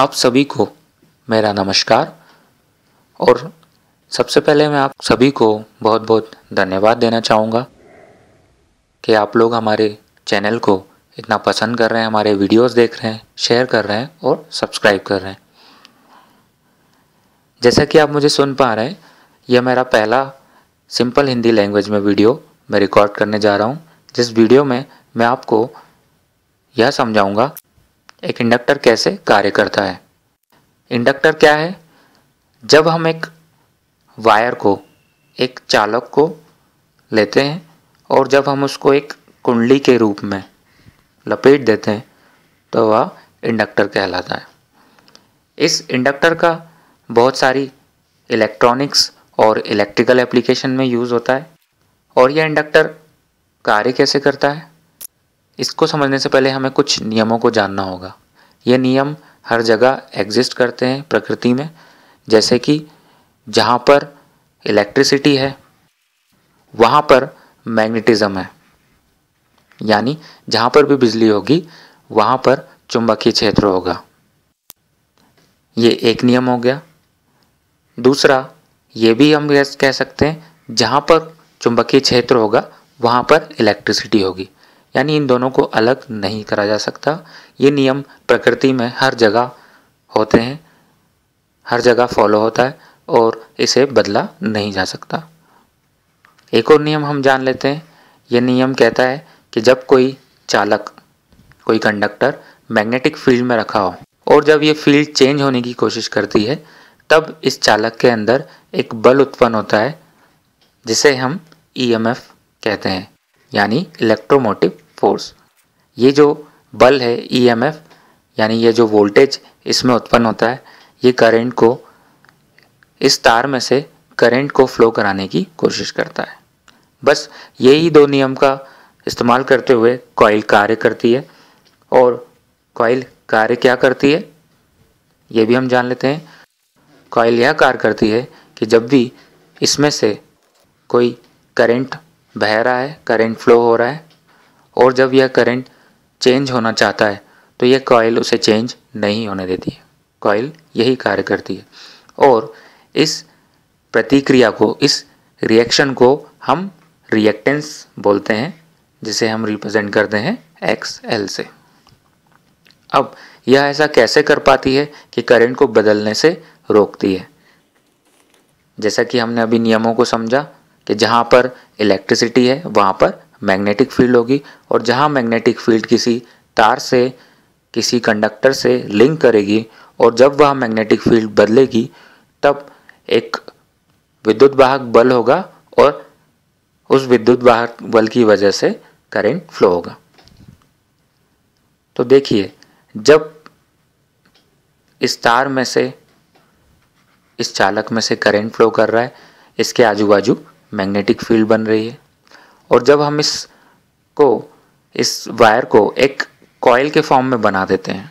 आप सभी को मेरा नमस्कार और सबसे पहले मैं आप सभी को बहुत बहुत धन्यवाद देना चाहूँगा कि आप लोग हमारे चैनल को इतना पसंद कर रहे हैं हमारे वीडियोस देख रहे हैं शेयर कर रहे हैं और सब्सक्राइब कर रहे हैं जैसा कि आप मुझे सुन पा रहे हैं यह मेरा पहला सिंपल हिंदी लैंग्वेज में वीडियो मैं रिकॉर्ड करने जा रहा हूँ जिस वीडियो में मैं आपको यह समझाऊँगा एक इंडक्टर कैसे कार्य करता है इंडक्टर क्या है जब हम एक वायर को एक चालक को लेते हैं और जब हम उसको एक कुंडली के रूप में लपेट देते हैं तो वह इंडक्टर कहलाता है इस इंडक्टर का बहुत सारी इलेक्ट्रॉनिक्स और इलेक्ट्रिकल एप्लीकेशन में यूज़ होता है और यह इंडक्टर कार्य कैसे करता है इसको समझने से पहले हमें कुछ नियमों को जानना होगा ये नियम हर जगह एग्जिस्ट करते हैं प्रकृति में जैसे कि जहाँ पर इलेक्ट्रिसिटी है वहाँ पर मैग्नेटिज़्म है यानी जहाँ पर भी बिजली होगी वहाँ पर चुंबकीय क्षेत्र होगा ये एक नियम हो गया दूसरा ये भी हम कह सकते हैं जहाँ पर चुंबकीय क्षेत्र होगा वहाँ पर इलेक्ट्रिसिटी होगी यानी इन दोनों को अलग नहीं करा जा सकता ये नियम प्रकृति में हर जगह होते हैं हर जगह फॉलो होता है और इसे बदला नहीं जा सकता एक और नियम हम जान लेते हैं ये नियम कहता है कि जब कोई चालक कोई कंडक्टर मैग्नेटिक फील्ड में रखा हो और जब ये फील्ड चेंज होने की कोशिश करती है तब इस चालक के अंदर एक बल उत्पन्न होता है जिसे हम ई e कहते हैं यानी इलेक्ट्रोमोटिव फोर्स ये जो बल है एफ e यानी ये जो वोल्टेज इसमें उत्पन्न होता है ये करंट को इस तार में से करंट को फ्लो कराने की कोशिश करता है बस यही दो नियम का इस्तेमाल करते हुए कॉइल कार्य करती है और कॉइल कार्य क्या करती है ये भी हम जान लेते हैं कॉयल यह कार्य करती है कि जब भी इसमें से कोई करंट बह रहा है करंट फ्लो हो रहा है और जब यह करंट चेंज होना चाहता है तो यह कॉयल उसे चेंज नहीं होने देती है कॉयल यही कार्य करती है और इस प्रतिक्रिया को इस रिएक्शन को हम रिएक्टेंस बोलते हैं जिसे हम रिप्रेजेंट करते हैं एक्स एल से अब यह ऐसा कैसे कर पाती है कि करंट को बदलने से रोकती है जैसा कि हमने अभी नियमों को समझा कि जहाँ पर इलेक्ट्रिसिटी है वहाँ पर मैग्नेटिक फील्ड होगी और जहाँ मैग्नेटिक फील्ड किसी तार से किसी कंडक्टर से लिंक करेगी और जब वह मैग्नेटिक फील्ड बदलेगी तब एक विद्युत वाहक बल होगा और उस विद्युत वाहक बल की वजह से करंट फ्लो होगा तो देखिए जब इस तार में से इस चालक में से करंट फ्लो कर रहा है इसके आजू बाजू मैग्नेटिक फील्ड बन रही है और जब हम इस को इस वायर को एक कॉयल के फॉर्म में बना देते हैं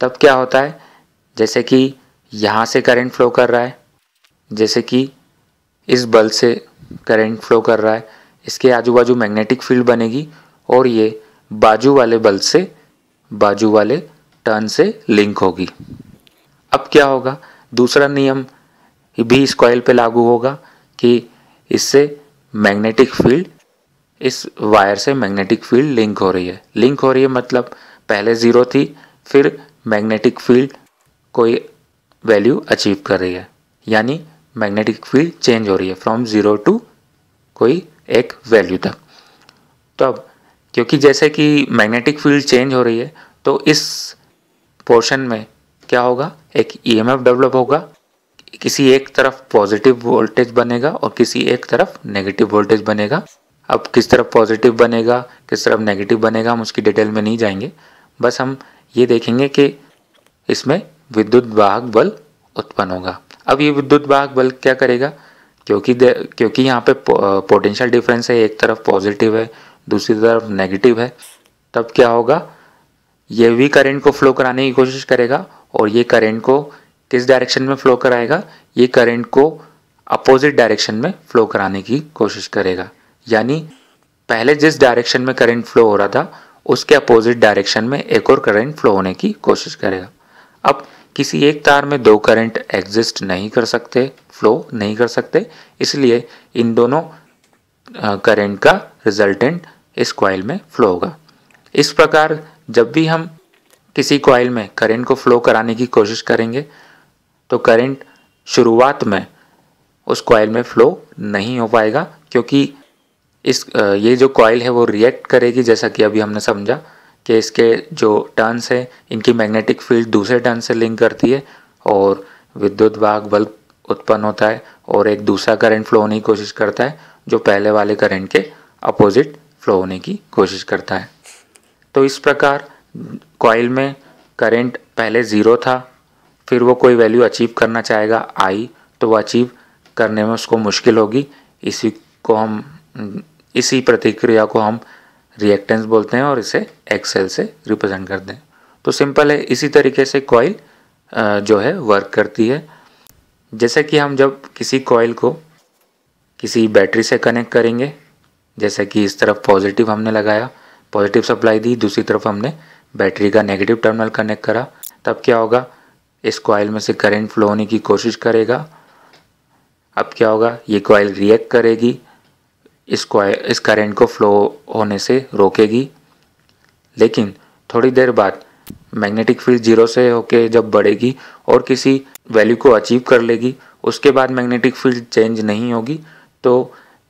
तब क्या होता है जैसे कि यहाँ से करंट फ्लो कर रहा है जैसे कि इस बल्ब से करंट फ्लो कर रहा है इसके आजू बाजू मैग्नेटिक फील्ड बनेगी और ये बाजू वाले बल्ब से बाजू वाले टर्न से लिंक होगी अब क्या होगा दूसरा नियम भी इस कॉयल पे लागू होगा कि इससे मैग्नेटिक फील्ड इस वायर से मैग्नेटिक फील्ड लिंक हो रही है लिंक हो रही है मतलब पहले ज़ीरो थी फिर मैग्नेटिक फील्ड कोई वैल्यू अचीव कर रही है यानी मैग्नेटिक फील्ड चेंज हो रही है फ्रॉम ज़ीरो टू कोई एक वैल्यू तक तो अब क्योंकि जैसे कि मैग्नेटिक फील्ड चेंज हो रही है तो इस पोर्शन में क्या होगा एक ईएमएफ e डेवलप होगा किसी एक तरफ पॉजिटिव वोल्टेज बनेगा और किसी एक तरफ नेगेटिव वोल्टेज बनेगा अब किस तरफ पॉजिटिव बनेगा किस तरफ नेगेटिव बनेगा हम उसकी डिटेल में नहीं जाएंगे बस हम ये देखेंगे कि इसमें विद्युत वाहक बल उत्पन्न होगा अब ये विद्युत वाहक बल क्या करेगा क्योंकि क्योंकि यहाँ पे पोटेंशियल डिफरेंस है एक तरफ पॉजिटिव है दूसरी तरफ नेगेटिव है तब क्या होगा ये भी करंट को फ्लो कराने की कोशिश करेगा और ये करंट को किस डायरेक्शन में फ्लो कराएगा ये करंट को अपोजिट डायरेक्शन में फ्लो कराने की कोशिश करेगा यानी पहले जिस डायरेक्शन में करंट फ्लो हो रहा था उसके अपोजिट डायरेक्शन में एक और करंट फ्लो होने की कोशिश करेगा अब किसी एक तार में दो करंट एग्जिस्ट नहीं कर सकते फ्लो नहीं कर सकते इसलिए इन दोनों करंट का रिजल्टेंट इस क्वाइल में फ्लो होगा इस प्रकार जब भी हम किसी क्वाइल में करंट को फ्लो कराने की कोशिश करेंगे तो करंट शुरुआत में उस कॉयल में फ्लो नहीं हो पाएगा क्योंकि इस ये जो कॉयल है वो रिएक्ट करेगी जैसा कि अभी हमने समझा कि इसके जो टर्न्स हैं इनकी मैग्नेटिक फील्ड दूसरे टर्न से लिंक करती है और विद्युत भाग बल्ब उत्पन्न होता है और एक दूसरा करंट फ्लो होने की कोशिश करता है जो पहले वाले करंट के अपोजिट फ्लो होने की कोशिश करता है तो इस प्रकार कॉयल में करंट पहले ज़ीरो था फिर वो कोई वैल्यू अचीव करना चाहेगा आई तो वो अचीव करने में उसको मुश्किल होगी इसी को हम इसी प्रतिक्रिया को हम रिएक्टेंस बोलते हैं और इसे एक्सेल से रिप्रेजेंट करते हैं तो सिंपल है इसी तरीके से कॉइल जो है वर्क करती है जैसे कि हम जब किसी कॉइल को किसी बैटरी से कनेक्ट करेंगे जैसे कि इस तरफ पॉजिटिव हमने लगाया पॉजिटिव सप्लाई दी दूसरी तरफ हमने बैटरी का नेगेटिव टर्मिनल कनेक्ट करा तब क्या होगा इस कॉयल में से करंट फ्लो होने की कोशिश करेगा अब क्या होगा ये कॉयल रिएक्ट करेगी इस कॉयल इस करंट को फ्लो होने से रोकेगी लेकिन थोड़ी देर बाद मैग्नेटिक फील्ड जीरो से होके जब बढ़ेगी और किसी वैल्यू को अचीव कर लेगी उसके बाद मैग्नेटिक फील्ड चेंज नहीं होगी तो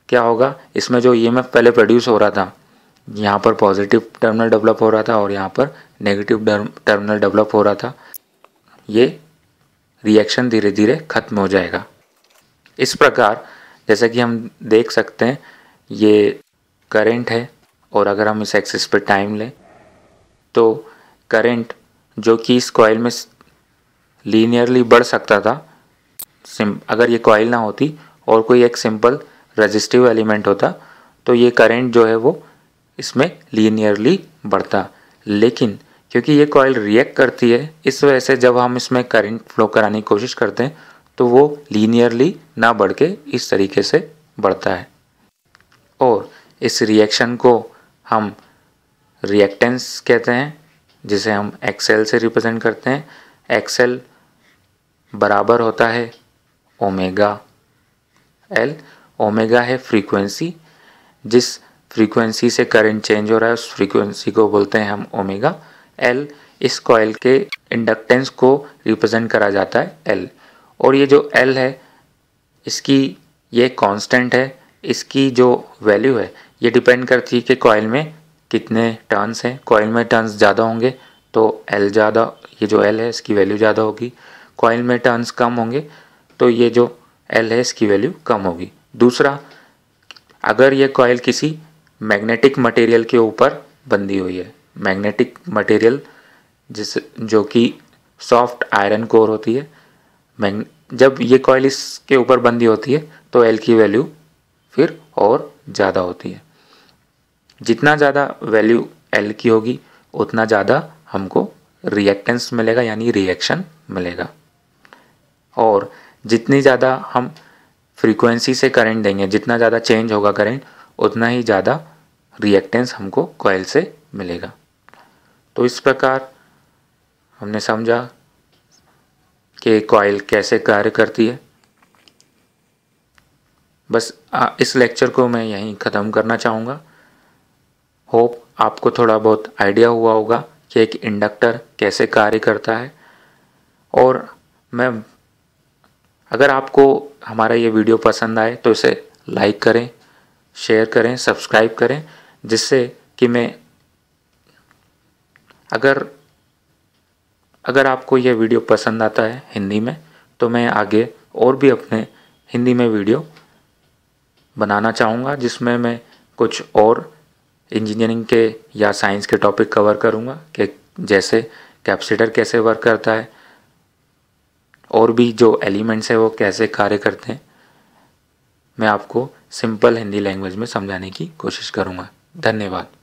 क्या होगा इसमें जो ई पहले प्रोड्यूस हो रहा था यहाँ पर पॉजिटिव टर्मिनल डेवलप हो रहा था और यहाँ पर नेगेटिव टर्मिनल डेवलप हो रहा था ये रिएक्शन धीरे धीरे ख़त्म हो जाएगा इस प्रकार जैसा कि हम देख सकते हैं ये करंट है और अगर हम इस एक्सिस पर टाइम लें तो करंट जो कि इस कॉयल में लीनियरली बढ़ सकता था सिम अगर ये कॉयल ना होती और कोई एक सिंपल रजिस्टिव एलिमेंट होता तो ये करंट जो है वो इसमें लीनियरली बढ़ता लेकिन क्योंकि ये कॉयल रिएक्ट करती है इस वजह से जब हम इसमें करंट फ्लो कराने की कोशिश करते हैं तो वो लीनियरली ना बढ़ के इस तरीके से बढ़ता है और इस रिएक्शन को हम रिएक्टेंस कहते हैं जिसे हम एक्सेल से रिप्रेजेंट करते हैं एक्सेल बराबर होता है ओमेगा एल ओमेगा है फ्रीक्वेंसी जिस फ्रीक्वेंसी से करंट चेंज हो रहा है उस फ्रीक्वेंसी को बोलते हैं हम ओमेगा एल इस कॉयल के इंडक्टेंस को रिप्रेजेंट करा जाता है एल और ये जो एल है इसकी ये कांस्टेंट है इसकी जो वैल्यू है ये डिपेंड करती है कि कॉयल में कितने टर्न्स हैं कॉयल में टर्न्स ज़्यादा होंगे तो एल ज़्यादा ये जो एल है इसकी वैल्यू ज़्यादा होगी कॉयल में टर्न्स कम होंगे तो ये जो एल है इसकी वैल्यू कम होगी दूसरा अगर ये कॉयल किसी मैग्नेटिक मटेरियल के ऊपर बंधी हुई है मैग्नेटिक मटेरियल जिस जो कि सॉफ्ट आयरन कोर होती है मैग जब ये कॉयल इसके ऊपर बंदी होती है तो एल की वैल्यू फिर और ज़्यादा होती है जितना ज़्यादा वैल्यू एल की होगी उतना ज़्यादा हमको रिएक्टेंस मिलेगा यानी रिएक्शन मिलेगा और जितनी ज़्यादा हम फ्रीक्वेंसी से करंट देंगे जितना ज़्यादा चेंज होगा करंट उतना ही ज़्यादा रिएक्टेंस हमको कॉयल से मिलेगा तो इस प्रकार हमने समझा कि कॉयल कैसे कार्य करती है बस इस लेक्चर को मैं यहीं ख़त्म करना चाहूँगा होप आपको थोड़ा बहुत आइडिया हुआ होगा कि एक इंडक्टर कैसे कार्य करता है और मैं अगर आपको हमारा ये वीडियो पसंद आए तो इसे लाइक करें शेयर करें सब्सक्राइब करें जिससे कि मैं अगर अगर आपको यह वीडियो पसंद आता है हिंदी में तो मैं आगे और भी अपने हिंदी में वीडियो बनाना चाहूँगा जिसमें मैं कुछ और इंजीनियरिंग के या साइंस के टॉपिक कवर करूँगा कि जैसे कैपेसिटर कैसे वर्क करता है और भी जो एलिमेंट्स हैं वो कैसे कार्य करते हैं मैं आपको सिंपल हिंदी लैंग्वेज में समझाने की कोशिश करूँगा धन्यवाद